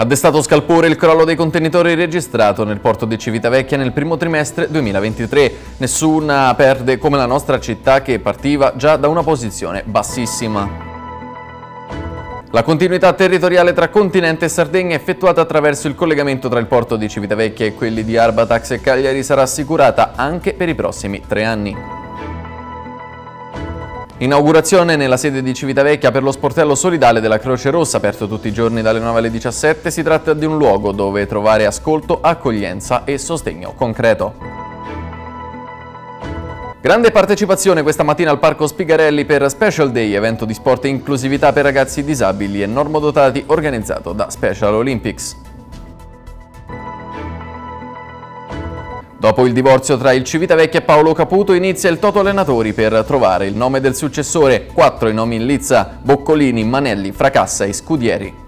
Ha destato scalpore il crollo dei contenitori registrato nel porto di Civitavecchia nel primo trimestre 2023. Nessuna perde come la nostra città che partiva già da una posizione bassissima. La continuità territoriale tra continente e Sardegna effettuata attraverso il collegamento tra il porto di Civitavecchia e quelli di Arbatax e Cagliari sarà assicurata anche per i prossimi tre anni. Inaugurazione nella sede di Civitavecchia per lo sportello solidale della Croce Rossa, aperto tutti i giorni dalle 9 alle 17. Si tratta di un luogo dove trovare ascolto, accoglienza e sostegno concreto. Grande partecipazione questa mattina al Parco Spigarelli per Special Day, evento di sport e inclusività per ragazzi disabili e normodotati organizzato da Special Olympics. Dopo il divorzio tra il Civitavecchia e Paolo Caputo inizia il Toto Allenatori per trovare il nome del successore. Quattro i nomi in lizza, Boccolini, Manelli, Fracassa e Scudieri.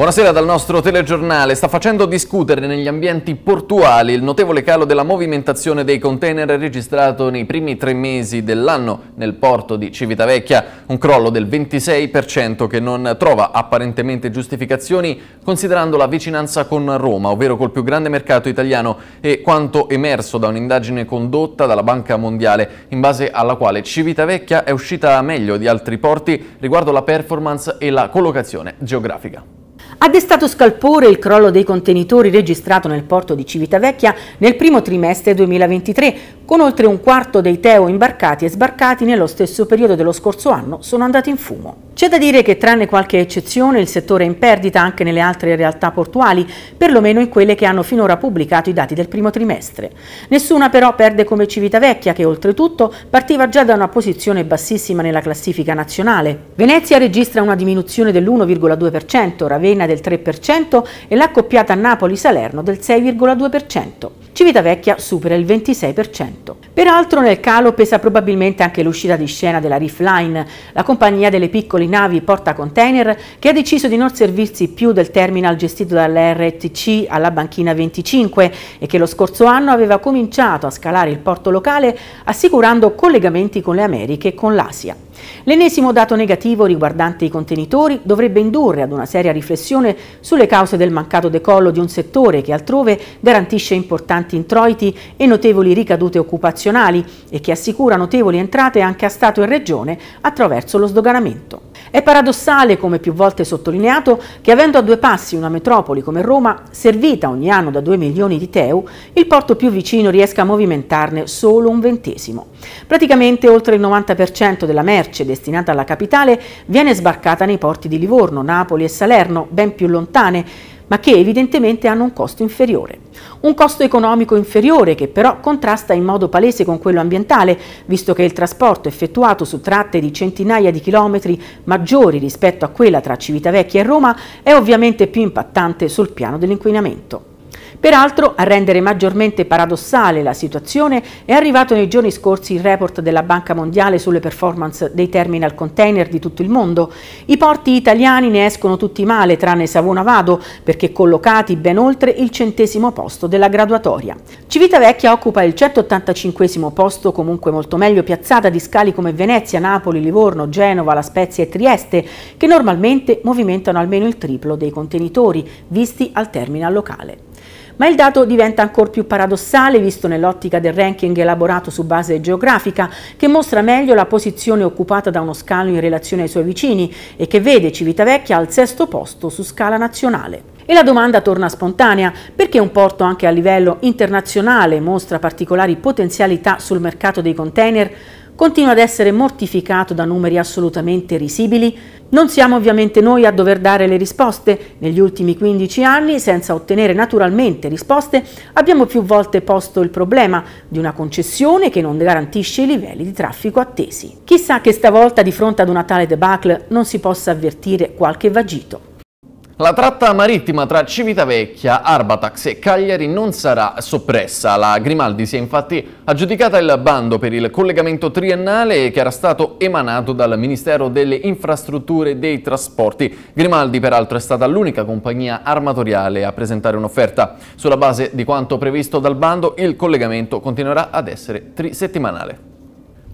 Buonasera dal nostro telegiornale. Sta facendo discutere negli ambienti portuali il notevole calo della movimentazione dei container registrato nei primi tre mesi dell'anno nel porto di Civitavecchia, un crollo del 26% che non trova apparentemente giustificazioni considerando la vicinanza con Roma, ovvero col più grande mercato italiano e quanto emerso da un'indagine condotta dalla Banca Mondiale, in base alla quale Civitavecchia è uscita meglio di altri porti riguardo la performance e la collocazione geografica ha destato scalpore il crollo dei contenitori registrato nel porto di Civitavecchia nel primo trimestre 2023, con oltre un quarto dei teo imbarcati e sbarcati nello stesso periodo dello scorso anno sono andati in fumo. C'è da dire che tranne qualche eccezione il settore è in perdita anche nelle altre realtà portuali, perlomeno in quelle che hanno finora pubblicato i dati del primo trimestre. Nessuna però perde come Civitavecchia che oltretutto partiva già da una posizione bassissima nella classifica nazionale. Venezia registra una diminuzione dell'1,2%, Ravenna del 3% e l'accoppiata Napoli-Salerno del 6,2%. Civitavecchia supera il 26% tutto. Peraltro nel calo pesa probabilmente anche l'uscita di scena della Reef Line, la compagnia delle piccole navi porta container che ha deciso di non servirsi più del terminal gestito dall'RTC alla banchina 25 e che lo scorso anno aveva cominciato a scalare il porto locale assicurando collegamenti con le Americhe e con l'Asia. L'ennesimo dato negativo riguardante i contenitori dovrebbe indurre ad una seria riflessione sulle cause del mancato decollo di un settore che altrove garantisce importanti introiti e notevoli ricadute occupazionali e che assicura notevoli entrate anche a Stato e Regione attraverso lo sdoganamento. È paradossale, come più volte sottolineato, che avendo a due passi una metropoli come Roma, servita ogni anno da 2 milioni di teu, il porto più vicino riesca a movimentarne solo un ventesimo. Praticamente oltre il 90% della merce merce destinata alla capitale viene sbarcata nei porti di Livorno, Napoli e Salerno, ben più lontane, ma che evidentemente hanno un costo inferiore. Un costo economico inferiore che però contrasta in modo palese con quello ambientale, visto che il trasporto effettuato su tratte di centinaia di chilometri maggiori rispetto a quella tra Civitavecchia e Roma è ovviamente più impattante sul piano dell'inquinamento. Peraltro, a rendere maggiormente paradossale la situazione è arrivato nei giorni scorsi il report della Banca Mondiale sulle performance dei terminal container di tutto il mondo. I porti italiani ne escono tutti male, tranne Savona Vado, perché collocati ben oltre il centesimo posto della graduatoria. Civitavecchia occupa il 185 posto, comunque molto meglio piazzata di scali come Venezia, Napoli, Livorno, Genova, La Spezia e Trieste, che normalmente movimentano almeno il triplo dei contenitori visti al terminal locale. Ma il dato diventa ancora più paradossale visto nell'ottica del ranking elaborato su base geografica che mostra meglio la posizione occupata da uno scalo in relazione ai suoi vicini e che vede Civitavecchia al sesto posto su scala nazionale. E la domanda torna spontanea, perché un porto anche a livello internazionale mostra particolari potenzialità sul mercato dei container? continua ad essere mortificato da numeri assolutamente risibili? Non siamo ovviamente noi a dover dare le risposte. Negli ultimi 15 anni, senza ottenere naturalmente risposte, abbiamo più volte posto il problema di una concessione che non garantisce i livelli di traffico attesi. Chissà che stavolta di fronte ad una tale debacle non si possa avvertire qualche vagito. La tratta marittima tra Civitavecchia, Arbatax e Cagliari non sarà soppressa. La Grimaldi si è infatti aggiudicata il bando per il collegamento triennale che era stato emanato dal Ministero delle Infrastrutture e dei Trasporti. Grimaldi peraltro è stata l'unica compagnia armatoriale a presentare un'offerta. Sulla base di quanto previsto dal bando il collegamento continuerà ad essere trisettimanale.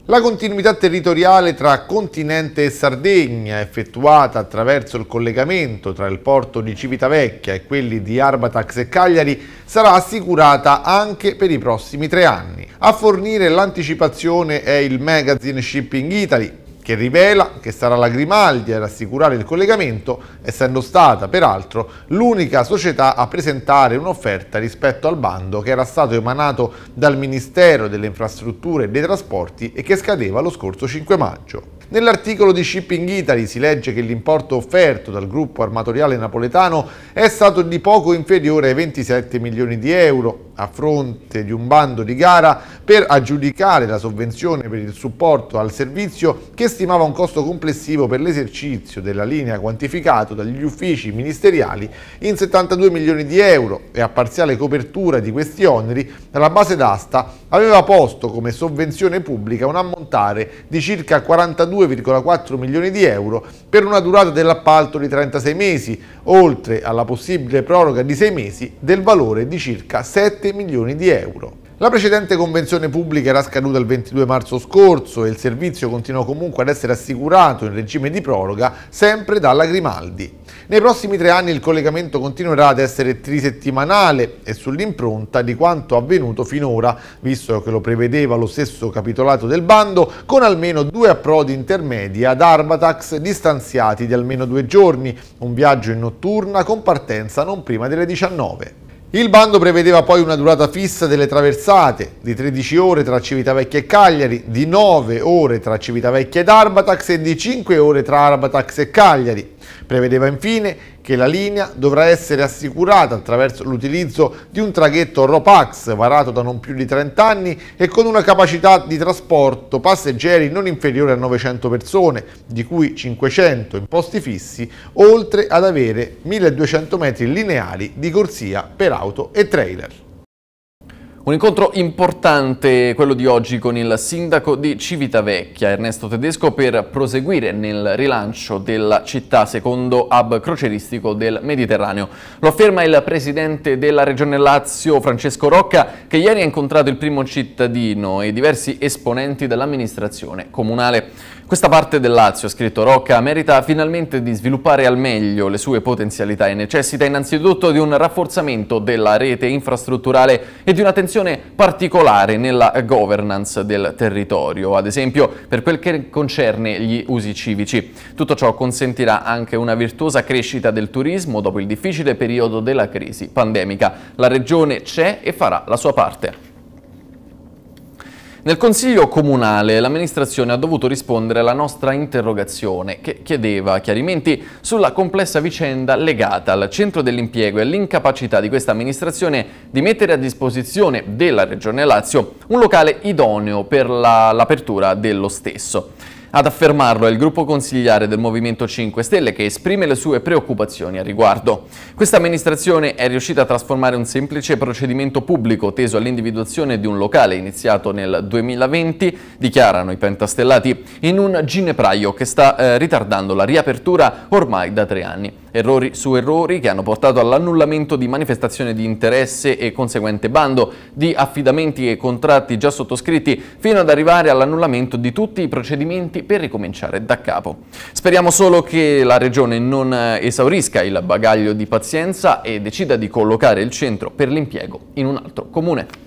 La continuità territoriale tra continente e Sardegna, effettuata attraverso il collegamento tra il porto di Civitavecchia e quelli di Arbatax e Cagliari, sarà assicurata anche per i prossimi tre anni. A fornire l'anticipazione è il Magazine Shipping Italy, che rivela che sarà la Grimaldi ad assicurare il collegamento, essendo stata peraltro l'unica società a presentare un'offerta rispetto al bando che era stato emanato dal Ministero delle Infrastrutture e dei Trasporti e che scadeva lo scorso 5 maggio. Nell'articolo di Shipping Italy si legge che l'importo offerto dal gruppo armatoriale napoletano è stato di poco inferiore ai 27 milioni di euro, a fronte di un bando di gara per aggiudicare la sovvenzione per il supporto al servizio che stimava un costo complessivo per l'esercizio della linea quantificato dagli uffici ministeriali in 72 milioni di euro e a parziale copertura di questi oneri dalla base d'asta aveva posto come sovvenzione pubblica un ammontare di circa 42,4 milioni di euro per una durata dell'appalto di 36 mesi, oltre alla possibile proroga di 6 mesi del valore di circa 7 milioni di euro. La precedente convenzione pubblica era scaduta il 22 marzo scorso e il servizio continuò comunque ad essere assicurato in regime di proroga sempre dalla Grimaldi. Nei prossimi tre anni il collegamento continuerà ad essere trisettimanale e sull'impronta di quanto avvenuto finora, visto che lo prevedeva lo stesso capitolato del bando, con almeno due approdi intermedi ad Arbatax distanziati di almeno due giorni, un viaggio in notturna con partenza non prima delle 19. Il bando prevedeva poi una durata fissa delle traversate, di 13 ore tra Civitavecchia e Cagliari, di 9 ore tra Civitavecchia ed Arbatax e di 5 ore tra Arbatax e Cagliari, Prevedeva infine che la linea dovrà essere assicurata attraverso l'utilizzo di un traghetto Ropax varato da non più di 30 anni e con una capacità di trasporto passeggeri non inferiore a 900 persone, di cui 500 in posti fissi, oltre ad avere 1200 metri lineari di corsia per auto e trailer. Un incontro importante quello di oggi con il sindaco di Civitavecchia, Ernesto Tedesco, per proseguire nel rilancio della città secondo hub croceristico del Mediterraneo. Lo afferma il presidente della Regione Lazio, Francesco Rocca, che ieri ha incontrato il primo cittadino e diversi esponenti dell'amministrazione comunale. Questa parte del Lazio, ha scritto Rocca, merita finalmente di sviluppare al meglio le sue potenzialità e necessita innanzitutto di un rafforzamento della rete infrastrutturale e di un'attenzione situazione particolare nella governance del territorio, ad esempio per quel che concerne gli usi civici. Tutto ciò consentirà anche una virtuosa crescita del turismo dopo il difficile periodo della crisi pandemica. La Regione c'è e farà la sua parte. Nel Consiglio Comunale l'amministrazione ha dovuto rispondere alla nostra interrogazione che chiedeva chiarimenti sulla complessa vicenda legata al centro dell'impiego e all'incapacità di questa amministrazione di mettere a disposizione della Regione Lazio un locale idoneo per l'apertura la, dello stesso. Ad affermarlo è il gruppo consigliare del Movimento 5 Stelle che esprime le sue preoccupazioni a riguardo. Questa amministrazione è riuscita a trasformare un semplice procedimento pubblico teso all'individuazione di un locale iniziato nel 2020, dichiarano i pentastellati, in un ginepraio che sta eh, ritardando la riapertura ormai da tre anni errori su errori che hanno portato all'annullamento di manifestazioni di interesse e conseguente bando, di affidamenti e contratti già sottoscritti, fino ad arrivare all'annullamento di tutti i procedimenti per ricominciare da capo. Speriamo solo che la Regione non esaurisca il bagaglio di pazienza e decida di collocare il centro per l'impiego in un altro comune.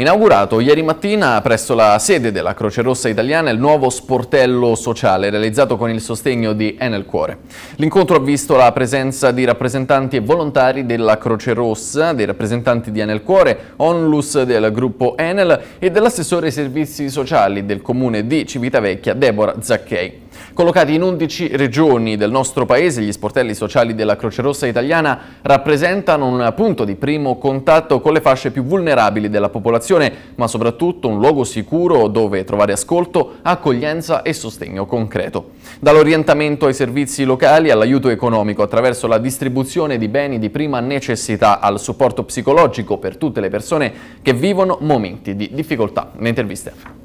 Inaugurato ieri mattina presso la sede della Croce Rossa Italiana il nuovo sportello sociale realizzato con il sostegno di Enel Cuore. L'incontro ha visto la presenza di rappresentanti e volontari della Croce Rossa, dei rappresentanti di Enel Cuore, Onlus del gruppo Enel e dell'assessore ai servizi sociali del comune di Civitavecchia Deborah Zacchei. Collocati in 11 regioni del nostro paese, gli sportelli sociali della Croce Rossa italiana rappresentano un punto di primo contatto con le fasce più vulnerabili della popolazione, ma soprattutto un luogo sicuro dove trovare ascolto, accoglienza e sostegno concreto. Dall'orientamento ai servizi locali all'aiuto economico attraverso la distribuzione di beni di prima necessità al supporto psicologico per tutte le persone che vivono momenti di difficoltà. Le interviste.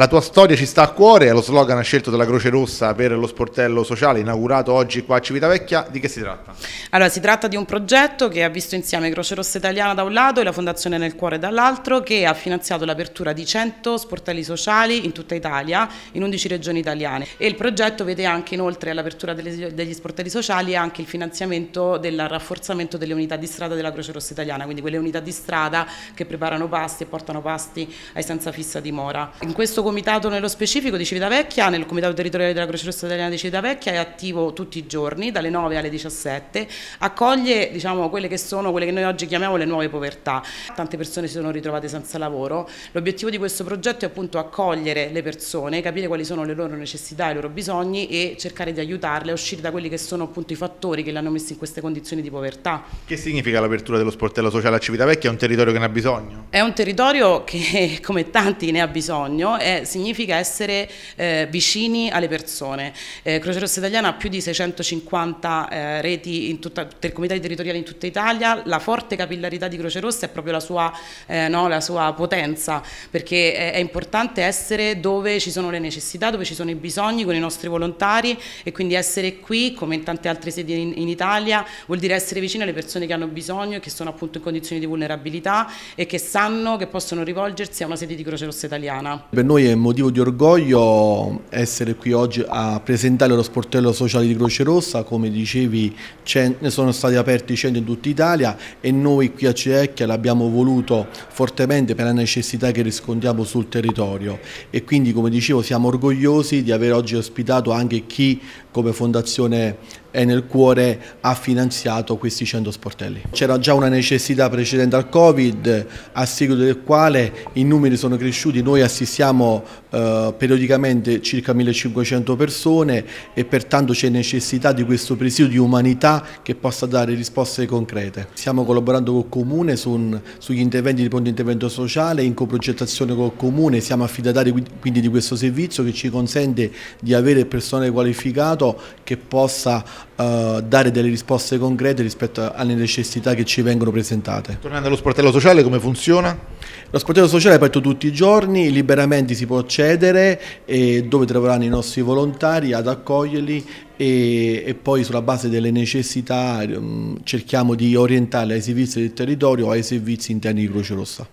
La tua storia ci sta a cuore è lo slogan scelto dalla Croce Rossa per lo sportello sociale inaugurato oggi qua a Civitavecchia. Di che si tratta? Allora, si tratta di un progetto che ha visto insieme Croce Rossa Italiana da un lato e la Fondazione Nel Cuore dall'altro che ha finanziato l'apertura di 100 sportelli sociali in tutta Italia, in 11 regioni italiane. E il progetto vede anche inoltre all'apertura degli sportelli sociali anche il finanziamento del rafforzamento delle unità di strada della Croce Rossa Italiana, quindi quelle unità di strada che preparano pasti e portano pasti ai senza fissa dimora. In questo comitato nello specifico di Civitavecchia, nel comitato territoriale della Croce Rossa Italiana di Civitavecchia, è attivo tutti i giorni, dalle 9 alle 17, accoglie diciamo, quelle che sono quelle che noi oggi chiamiamo le nuove povertà. Tante persone si sono ritrovate senza lavoro, l'obiettivo di questo progetto è appunto accogliere le persone, capire quali sono le loro necessità e i loro bisogni e cercare di aiutarle a uscire da quelli che sono appunto i fattori che le hanno messe in queste condizioni di povertà. Che significa l'apertura dello sportello sociale a Civitavecchia? È un territorio che ne ha bisogno? È un territorio che come tanti ne ha bisogno, è significa essere eh, vicini alle persone. Eh, Croce Rossa Italiana ha più di 650 eh, reti in tutta, ter, comitati territoriali in tutta Italia, la forte capillarità di Croce Rossa è proprio la sua, eh, no, la sua potenza, perché è, è, importante essere dove ci sono le necessità, dove ci sono i bisogni con i nostri volontari e quindi essere qui, come in tante altre sedi in, in Italia, vuol dire essere vicino alle persone che hanno bisogno e che sono appunto in condizioni di vulnerabilità e che sanno che possono rivolgersi a una sede di Croce Rossa Italiana. Per noi noi è motivo di orgoglio essere qui oggi a presentare lo sportello sociale di Croce Rossa, come dicevi sono stati aperti 100 in tutta Italia e noi qui a Cecchia l'abbiamo voluto fortemente per la necessità che riscontriamo sul territorio e quindi come dicevo siamo orgogliosi di aver oggi ospitato anche chi come Fondazione è nel Cuore ha finanziato questi 100 sportelli. C'era già una necessità precedente al Covid, a seguito del quale i numeri sono cresciuti, noi assistiamo eh, periodicamente circa 1500 persone e pertanto c'è necessità di questo presidio di umanità che possa dare risposte concrete. Stiamo collaborando col Comune su un, sugli interventi di pronto intervento sociale, in coprogettazione col Comune, siamo affidatari quindi di questo servizio che ci consente di avere personale qualificato mercato che possa eh, dare delle risposte concrete rispetto alle necessità che ci vengono presentate. Tornando allo sportello sociale, come funziona? Lo sportello sociale è aperto tutti i giorni, liberamente si può accedere e dove troveranno i nostri volontari ad accoglierli e, e poi sulla base delle necessità mh, ehm, cerchiamo di orientarli ai servizi del territorio o ai servizi interni di Croce Rossa.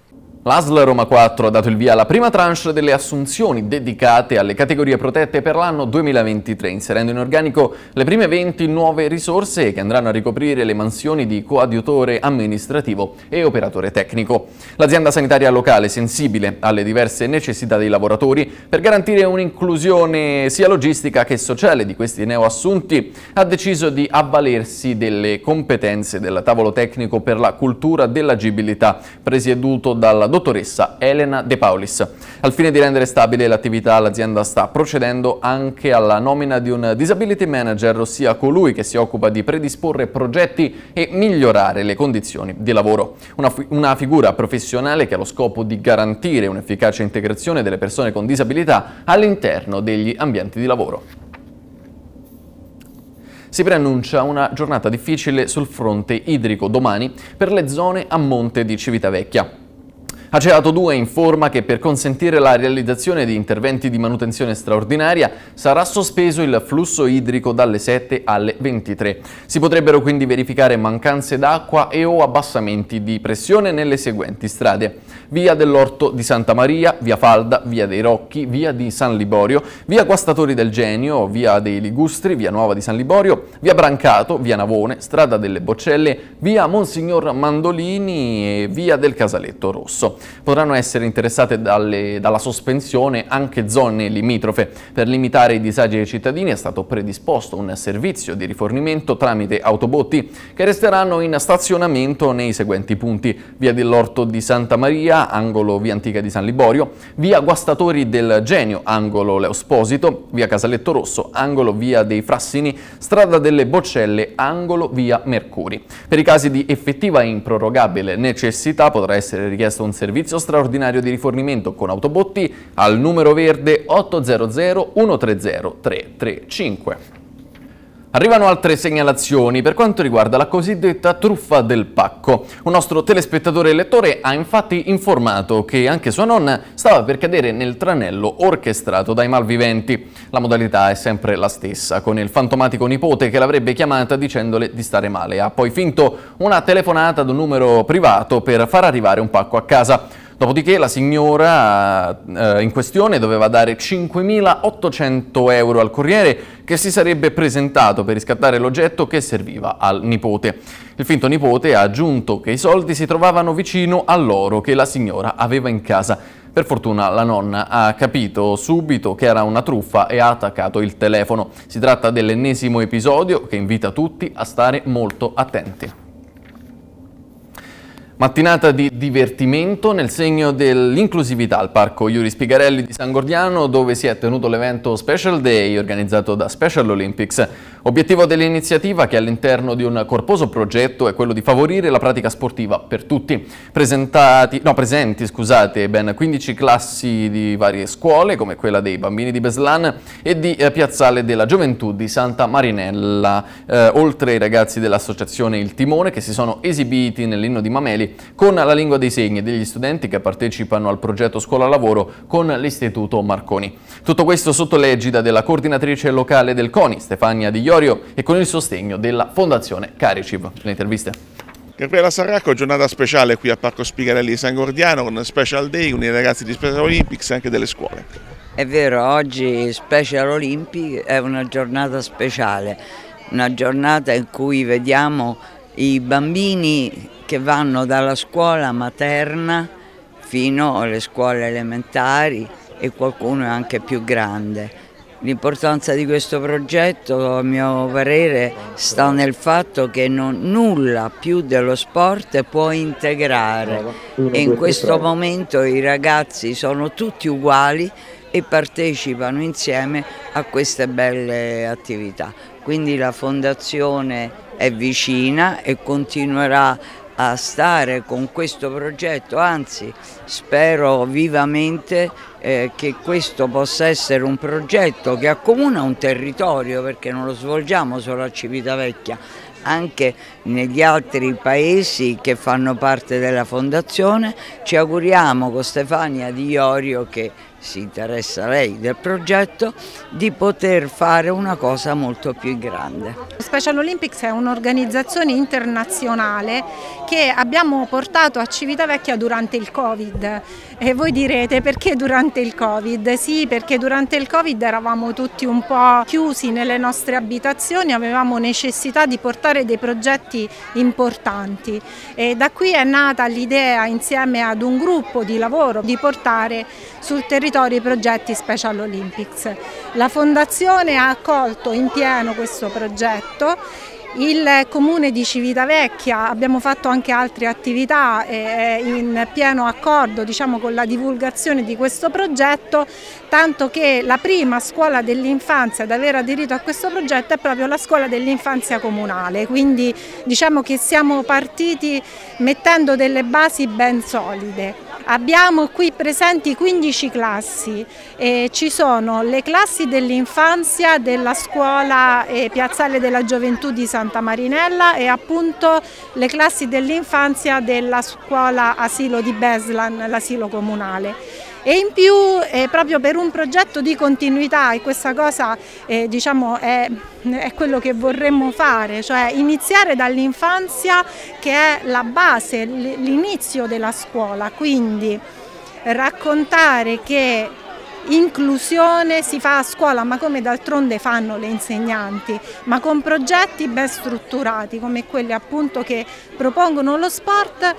L'ASL Roma 4 ha dato il via alla prima tranche delle assunzioni dedicate alle categorie protette per l'anno 2023, inserendo in organico le prime 20 nuove risorse che andranno a ricoprire le mansioni di coadiutore amministrativo e operatore tecnico. L'azienda sanitaria locale, sensibile alle diverse necessità dei lavoratori, per garantire un'inclusione sia logistica che sociale di questi neoassunti, ha deciso di avvalersi delle competenze del tavolo tecnico per la cultura dell'agibilità, presieduto dalla dottoressa dottoressa Elena De Paulis. Al fine di rendere stabile l'attività, l'azienda sta procedendo anche alla nomina di un disability manager, ossia colui che si occupa di predisporre progetti e migliorare le condizioni di lavoro. Una, una figura professionale che ha lo scopo di garantire un'efficace integrazione delle persone con disabilità all'interno degli ambienti di lavoro. Si preannuncia una giornata difficile sul fronte idrico domani per le zone a monte di Civitavecchia. Aceato 2 informa che per consentire la realizzazione di interventi di manutenzione straordinaria sarà sospeso il flusso idrico dalle 7 alle 23. Si potrebbero quindi verificare mancanze d'acqua e o abbassamenti di pressione nelle seguenti strade. Via dell'Orto di Santa Maria, Via Falda, Via dei Rocchi, Via di San Liborio, Via Guastatori del Genio, Via dei Ligustri, Via Nuova di San Liborio, Via Brancato, Via Navone, Strada delle Boccelle, Via Monsignor Mandolini e Via del Casaletto Rosso scorso. Potranno essere interessate dalle, dalla sospensione anche zone limitrofe. Per limitare i disagi ai cittadini è stato predisposto un servizio di rifornimento tramite autobotti che resteranno in stazionamento nei seguenti punti. Via dell'Orto di Santa Maria, angolo Via Antica di San Liborio, via Guastatori del Genio, angolo Leosposito, via Casaletto Rosso, angolo via dei Frassini, strada delle Boccelle, angolo via Mercuri. Per i casi di effettiva e improrogabile necessità potrà essere richiesto un servizio servizio straordinario di rifornimento con autobotti al numero verde 800 130 335. Arrivano altre segnalazioni per quanto riguarda la cosiddetta truffa del pacco. Un nostro telespettatore e lettore ha infatti informato che anche sua nonna stava per cadere nel tranello orchestrato dai malviventi. La modalità è sempre la stessa, con il fantomatico nipote che l'avrebbe chiamata dicendole di stare male. Ha poi finto una telefonata ad un numero privato per far arrivare un pacco a casa. Dopodiché la signora eh, in questione doveva dare 5.800 euro al corriere che si sarebbe presentato per riscattare l'oggetto che serviva al nipote. Il finto nipote ha aggiunto che i soldi si trovavano vicino all'oro che la signora aveva in casa. Per fortuna la nonna ha capito subito che era una truffa e ha attaccato il telefono. Si tratta dell'ennesimo episodio che invita tutti a stare molto attenti. Mattinata di divertimento nel segno dell'inclusività al Parco Iuri Spigarelli di San Gordiano dove si è tenuto l'evento Special Day organizzato da Special Olympics. Obiettivo dell'iniziativa, che all'interno di un corposo progetto è quello di favorire la pratica sportiva per tutti. No, presenti scusate, ben 15 classi di varie scuole, come quella dei bambini di Beslan e di eh, Piazzale della Gioventù di Santa Marinella, eh, oltre ai ragazzi dell'associazione Il Timone che si sono esibiti nell'inno di Mameli con la lingua dei segni degli studenti che partecipano al progetto Scuola Lavoro con l'Istituto Marconi. Tutto questo sotto l'egida della coordinatrice locale del CONI, Stefania Di Iori, territorio e con il sostegno della Fondazione Cariciv. Le interviste. Gabriela Sarracco, giornata speciale qui a Parco Spigarelli di San Gordiano con Special Day, con i ragazzi di Special Olympics e anche delle scuole. È vero, oggi Special Olympics è una giornata speciale, una giornata in cui vediamo i bambini che vanno dalla scuola materna fino alle scuole elementari e qualcuno è anche più grande L'importanza di questo progetto, a mio parere, sta nel fatto che non, nulla più dello sport può integrare e in questo momento i ragazzi sono tutti uguali e partecipano insieme a queste belle attività. Quindi la Fondazione è vicina e continuerà a stare con questo progetto, anzi spero vivamente eh, che questo possa essere un progetto che accomuna un territorio, perché non lo svolgiamo solo a Civitavecchia, anche negli altri paesi che fanno parte della fondazione. Ci auguriamo con Stefania Di Iorio, che si interessa lei del progetto, di poter fare una cosa molto più grande. Special Olympics è un'organizzazione internazionale che abbiamo portato a Civitavecchia durante il Covid e voi direte perché durante il Covid? Sì, perché durante il Covid eravamo tutti un po' chiusi nelle nostre abitazioni, avevamo necessità di portare dei progetti importanti e da qui è nata l'idea insieme ad un gruppo di lavoro di portare sul territorio i progetti Special Olympics. La fondazione ha accolto in pieno questo progetto il comune di Civitavecchia, abbiamo fatto anche altre attività eh, in pieno accordo diciamo, con la divulgazione di questo progetto, tanto che la prima scuola dell'infanzia ad aver aderito a questo progetto è proprio la scuola dell'infanzia comunale, quindi diciamo che siamo partiti mettendo delle basi ben solide. Abbiamo qui presenti 15 classi, eh, ci sono le classi dell'infanzia della scuola e eh, Piazzale della Gioventù di Santa Marinella e appunto le classi dell'infanzia della scuola asilo di Beslan, l'asilo comunale e in più eh, proprio per un progetto di continuità e questa cosa eh, diciamo è, è, quello che vorremmo fare, cioè iniziare dall'infanzia che è la base, l'inizio della scuola, quindi raccontare che inclusione si fa a scuola, ma come d'altronde fanno le insegnanti, ma con progetti ben strutturati come quelli appunto che propongono lo sport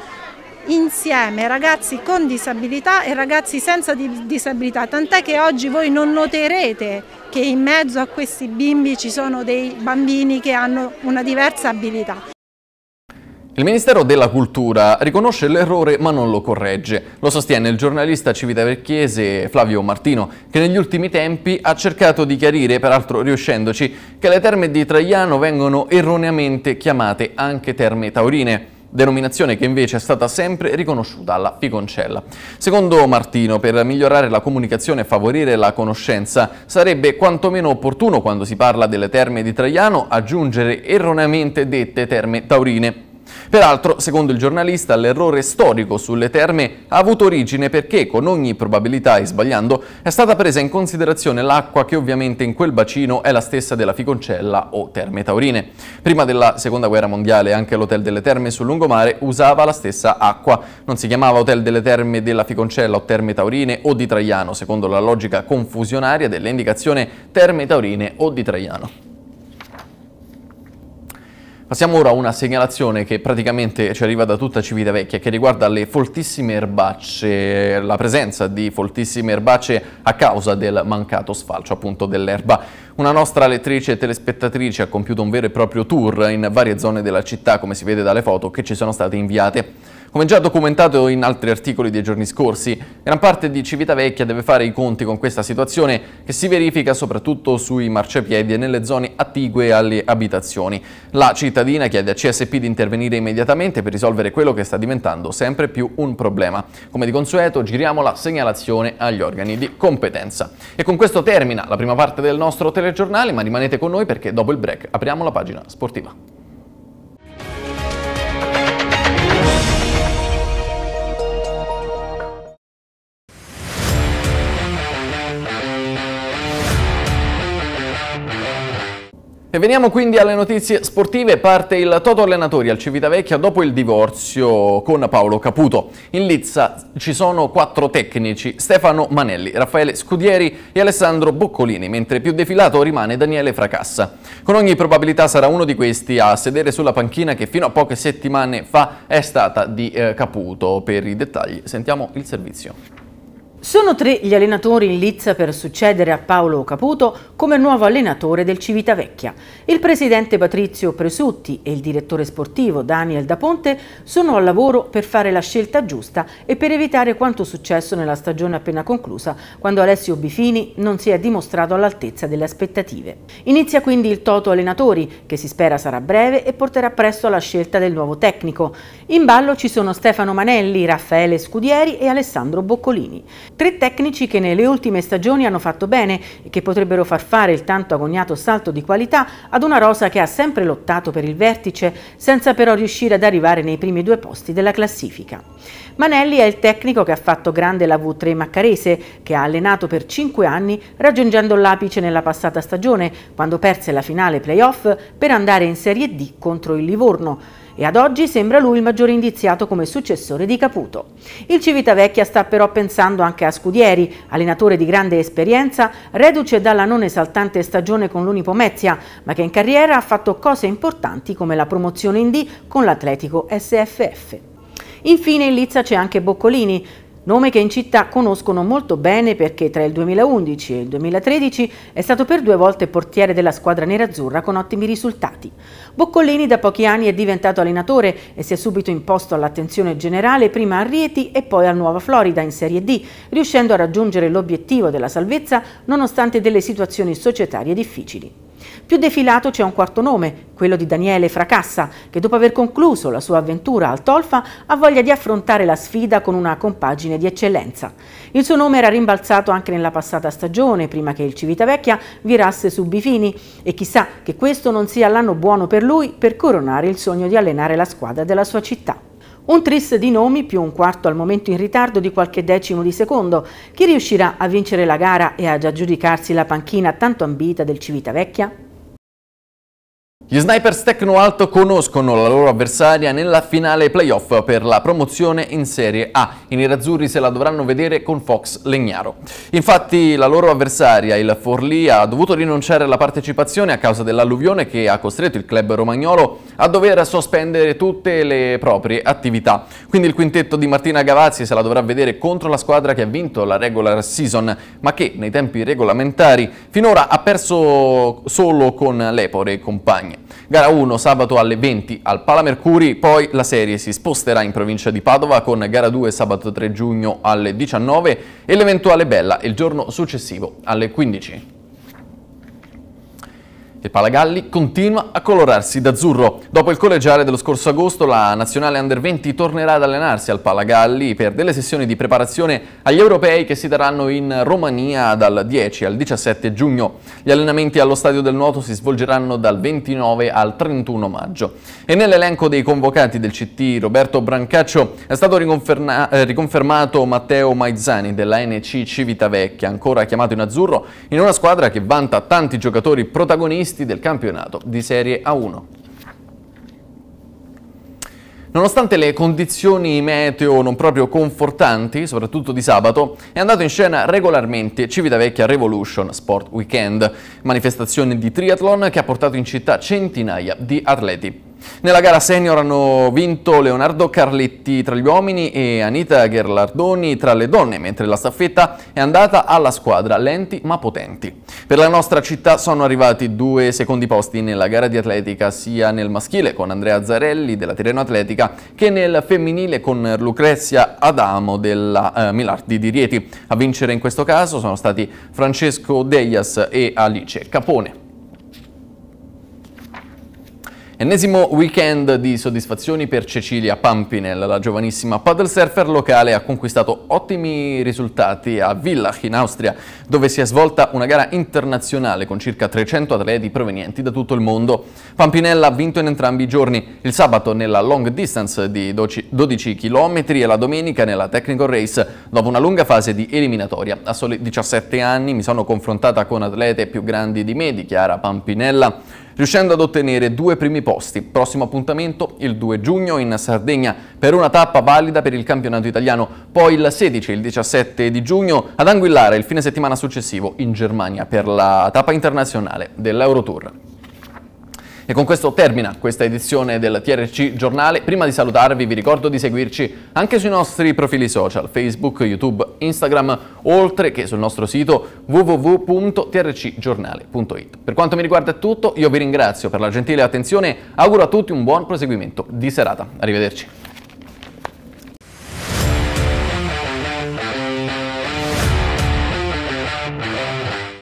insieme ragazzi con disabilità e ragazzi senza disabilità, tant'è che oggi voi non noterete che in mezzo a questi bimbi ci sono dei bambini che hanno una diversa abilità. Il Ministero della Cultura riconosce l'errore ma non lo corregge. Lo sostiene il giornalista civitavecchiese Flavio Martino, che negli ultimi tempi ha cercato di chiarire, peraltro riuscendoci, che le terme di Traiano vengono erroneamente chiamate anche terme taurine denominazione che invece è stata sempre riconosciuta alla Ficoncella. Secondo Martino, per migliorare la comunicazione e favorire la conoscenza, sarebbe quantomeno opportuno, quando si parla delle terme di Traiano, aggiungere erroneamente dette terme taurine Peraltro, secondo il giornalista, l'errore storico sulle terme ha avuto origine perché, con ogni probabilità e sbagliando, è stata presa in considerazione l'acqua che ovviamente in quel bacino è la stessa della Ficoncella o Terme Taurine. Prima della Seconda Guerra Mondiale anche l'Hotel delle Terme sul lungomare usava la stessa acqua. Non si chiamava Hotel delle Terme della Ficoncella o Terme Taurine o di Traiano, secondo la logica confusionaria dell'indicazione Terme Taurine o di Traiano. Passiamo ora a una segnalazione che praticamente ci arriva da tutta Civitavecchia che riguarda le foltissime erbacce, la presenza di foltissime erbacce a causa del mancato sfalcio appunto dell'erba. Una nostra lettrice e telespettatrice ha compiuto un vero e proprio tour in varie zone della città come si vede dalle foto che ci sono state inviate. Come già documentato in altri articoli dei giorni scorsi, gran parte di Civitavecchia deve fare i conti con questa situazione che si verifica soprattutto sui marciapiedi e nelle zone attigue alle abitazioni. La cittadina chiede a CSP di intervenire immediatamente per risolvere quello che sta diventando sempre più un problema. Come di consueto giriamo la segnalazione agli organi di competenza. E con questo termina la prima parte del nostro telegiornale, ma rimanete con noi perché dopo il break apriamo la pagina sportiva. E veniamo quindi alle notizie sportive, parte il Toto Allenatori al Civitavecchia dopo il divorzio con Paolo Caputo. In Lizza ci sono quattro tecnici, Stefano Manelli, Raffaele Scudieri e Alessandro Boccolini, mentre più defilato rimane Daniele Fracassa. Con ogni probabilità sarà uno di questi a sedere sulla panchina che fino a poche settimane fa è stata di eh, Caputo. Per i dettagli sentiamo il servizio. Sono tre gli allenatori in lizza per succedere a Paolo Caputo come nuovo allenatore del Civitavecchia. Il presidente Patrizio Presutti e il direttore sportivo Daniel Da Ponte sono al lavoro per fare la scelta giusta e per evitare quanto successo nella stagione appena conclusa, quando Alessio Bifini non si è dimostrato all'altezza delle aspettative. Inizia quindi il Toto Allenatori, che si spera sarà breve e porterà presto alla scelta del nuovo tecnico. In ballo ci sono Stefano Manelli, Raffaele Scudieri e Alessandro Boccolini. Tre tecnici che nelle ultime stagioni hanno fatto bene e che potrebbero far fare il tanto agognato salto di qualità ad una rosa che ha sempre lottato per il vertice, senza però riuscire ad arrivare nei primi due posti della classifica. Manelli è il tecnico che ha fatto grande la V3 Maccarese, che ha allenato per cinque anni raggiungendo l'apice nella passata stagione, quando perse la finale playoff per andare in Serie D contro il Livorno e ad oggi sembra lui il maggiore indiziato come successore di Caputo. Il Civitavecchia sta però pensando anche a Scudieri, allenatore di grande esperienza, reduce dalla non esaltante stagione con l'Unipo Mezia, ma che in carriera ha fatto cose importanti come la promozione in D con l'Atletico SFF. Infine in Lizza c'è anche Boccolini, nome che in città conoscono molto bene perché tra il 2011 e il 2013 è stato per due volte portiere della squadra nerazzurra con ottimi risultati. Boccolini da pochi anni è diventato allenatore e si è subito imposto all'attenzione generale prima a Rieti e poi al Nuova Florida in Serie D, riuscendo a raggiungere l'obiettivo della salvezza nonostante delle situazioni societarie difficili. Più defilato c'è un quarto nome, quello di Daniele Fracassa, che dopo aver concluso la sua avventura al Tolfa ha voglia di affrontare la sfida con una compagine di eccellenza. Il suo nome era rimbalzato anche nella passata stagione, prima che il Civitavecchia virasse su Bifini e chissà che questo non sia l'anno buono per lui per coronare il sogno di allenare la squadra della sua città. Un tris di nomi più un quarto al momento in ritardo di qualche decimo di secondo. Chi riuscirà a vincere la gara e ad aggiudicarsi la panchina tanto ambita del Civitavecchia? Gli Snipers Tecno Alto conoscono la loro avversaria nella finale playoff per la promozione in Serie A. I nerazzurri se la dovranno vedere con Fox Legnaro. Infatti la loro avversaria, il Forlì, ha dovuto rinunciare alla partecipazione a causa dell'alluvione che ha costretto il club romagnolo a dover sospendere tutte le proprie attività. Quindi il quintetto di Martina Gavazzi se la dovrà vedere contro la squadra che ha vinto la regular season, ma che nei tempi regolamentari finora ha perso solo con l'Epore e compagni. Campagne. Gara 1 sabato alle 20 al Palamercuri, poi la serie si sposterà in provincia di Padova con gara 2 sabato 3 giugno alle 19 e l'eventuale bella il giorno successivo alle 15 e Palagalli continua a colorarsi d'azzurro. Dopo il collegiale dello scorso agosto, la nazionale Under 20 tornerà ad allenarsi al Palagalli per delle sessioni di preparazione agli europei che si daranno in Romania dal 10 al 17 giugno. Gli allenamenti allo Stadio del Nuoto si svolgeranno dal 29 al 31 maggio. E nell'elenco dei convocati del CT Roberto Brancaccio è stato eh, riconfermato Matteo Maizzani della NC Civitavecchia, ancora chiamato in azzurro, in una squadra che vanta tanti giocatori protagonisti protagonisti del campionato di Serie A1. Nonostante le condizioni meteo non proprio confortanti, soprattutto di sabato, è andato in scena regolarmente Civitavecchia Revolution Sport Weekend, manifestazione di triathlon che ha portato in città centinaia di atleti. Nella gara senior hanno vinto Leonardo Carletti tra gli uomini e Anita Gherlardoni tra le donne, mentre la staffetta è andata alla squadra lenti ma potenti. Per la nostra città sono arrivati due secondi posti nella gara di atletica sia nel maschile con Andrea Zarelli della Tirreno Atletica che nel femminile con Lucrezia Adamo della eh, Milardi di Rieti. A vincere in questo caso sono stati Francesco Deias e Alice Capone. Ennesimo weekend di soddisfazioni per Cecilia Pampinel, la giovanissima paddle surfer locale ha conquistato ottimi risultati a Villach in Austria, dove si è svolta una gara internazionale con circa 300 atleti provenienti da tutto il mondo. Pampinel ha vinto in entrambi i giorni, il sabato nella long distance di 12 km e la domenica nella technical race. Dopo una lunga fase di eliminatoria, a soli 17 anni mi sono confrontata con atlete più grandi di me, dichiara Pampinella riuscendo ad ottenere due primi posti. Prossimo appuntamento il 2 giugno in Sardegna per una tappa valida per il campionato italiano, poi il 16 e il 17 di giugno ad Anguillare il fine settimana successivo in Germania per la tappa internazionale dell'Eurotour. E con questo termina questa edizione del TRC Giornale. Prima di salutarvi vi ricordo di seguirci anche sui nostri profili social, Facebook, YouTube, Instagram, oltre che sul nostro sito www.trcgiornale.it. Per quanto mi riguarda è tutto, io vi ringrazio per la gentile attenzione, auguro a tutti un buon proseguimento di serata. Arrivederci.